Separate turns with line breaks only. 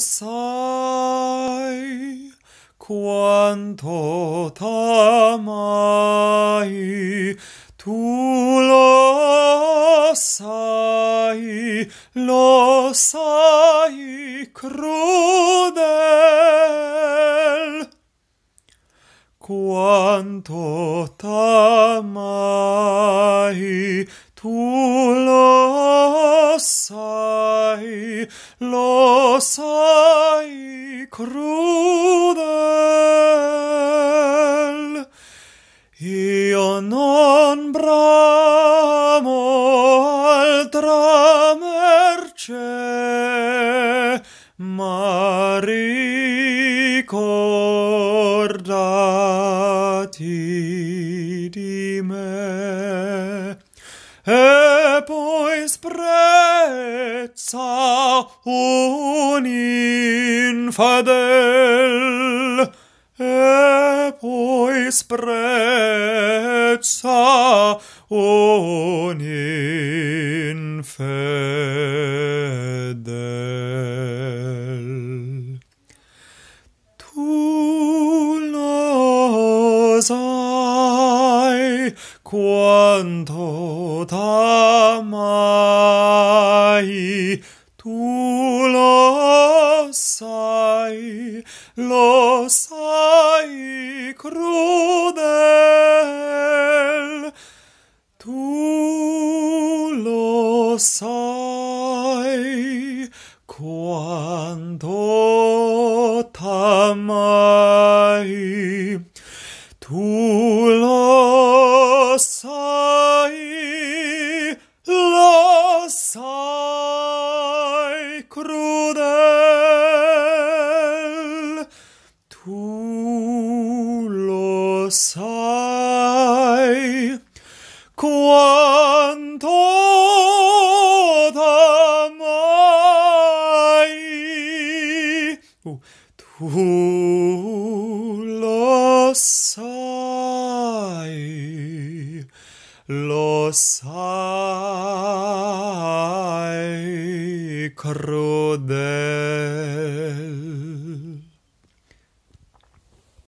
sai quanto t'amai tu lo sai lo sai crudel quanto t'amai tu lo crudel. Io non bramo altra merce, ma ricordati di me. E poi sprezza unir infidel e poi sprezza un infedel. Tu lo sai quanto t'amai, tu lo sai quando t'amai tu lo sai lo sai crudel tu lo sai quando. Losai, Losai, crude.